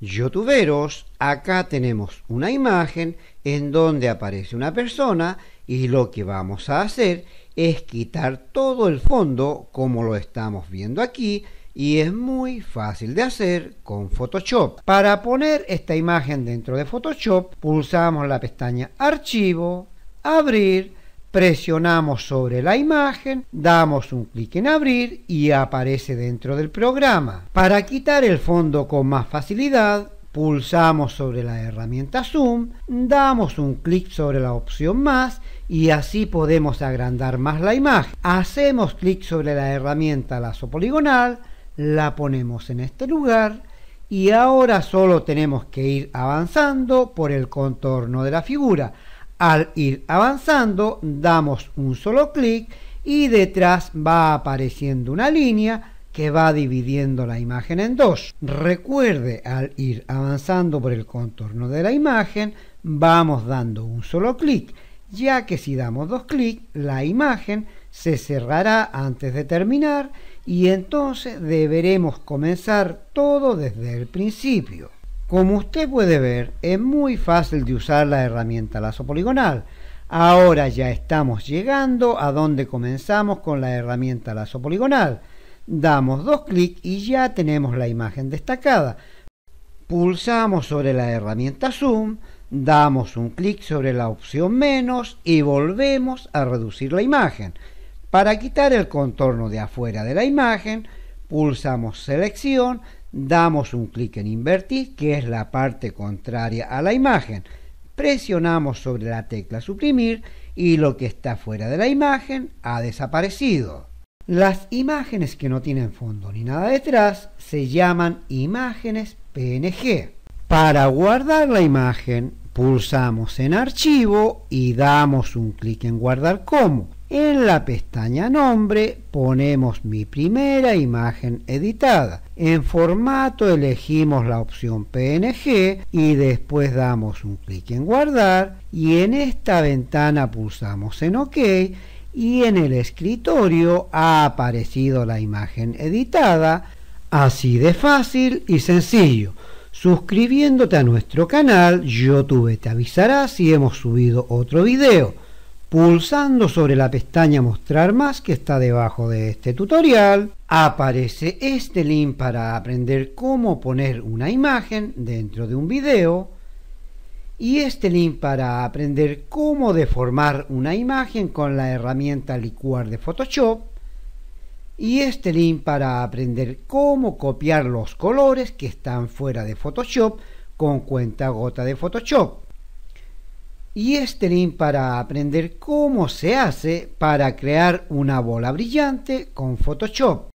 youtuberos, acá tenemos una imagen en donde aparece una persona y lo que vamos a hacer es quitar todo el fondo como lo estamos viendo aquí y es muy fácil de hacer con Photoshop. Para poner esta imagen dentro de Photoshop pulsamos la pestaña Archivo, Abrir presionamos sobre la imagen, damos un clic en abrir y aparece dentro del programa. Para quitar el fondo con más facilidad, pulsamos sobre la herramienta Zoom, damos un clic sobre la opción más y así podemos agrandar más la imagen. Hacemos clic sobre la herramienta lazo poligonal, la ponemos en este lugar y ahora solo tenemos que ir avanzando por el contorno de la figura al ir avanzando, damos un solo clic y detrás va apareciendo una línea que va dividiendo la imagen en dos. Recuerde, al ir avanzando por el contorno de la imagen, vamos dando un solo clic, ya que si damos dos clics, la imagen se cerrará antes de terminar y entonces deberemos comenzar todo desde el principio. Como usted puede ver, es muy fácil de usar la herramienta lazo poligonal. Ahora ya estamos llegando a donde comenzamos con la herramienta lazo poligonal. Damos dos clics y ya tenemos la imagen destacada. Pulsamos sobre la herramienta Zoom, damos un clic sobre la opción menos y volvemos a reducir la imagen. Para quitar el contorno de afuera de la imagen, pulsamos selección, damos un clic en invertir, que es la parte contraria a la imagen. Presionamos sobre la tecla suprimir y lo que está fuera de la imagen ha desaparecido. Las imágenes que no tienen fondo ni nada detrás se llaman imágenes PNG. Para guardar la imagen pulsamos en archivo y damos un clic en guardar como. En la pestaña Nombre ponemos mi primera imagen editada. En formato elegimos la opción PNG y después damos un clic en Guardar y en esta ventana pulsamos en OK y en el escritorio ha aparecido la imagen editada. Así de fácil y sencillo. Suscribiéndote a nuestro canal, YouTube te avisará si hemos subido otro video. Pulsando sobre la pestaña Mostrar más que está debajo de este tutorial, aparece este link para aprender cómo poner una imagen dentro de un video y este link para aprender cómo deformar una imagen con la herramienta licuar de Photoshop y este link para aprender cómo copiar los colores que están fuera de Photoshop con cuenta gota de Photoshop y este link para aprender cómo se hace para crear una bola brillante con Photoshop.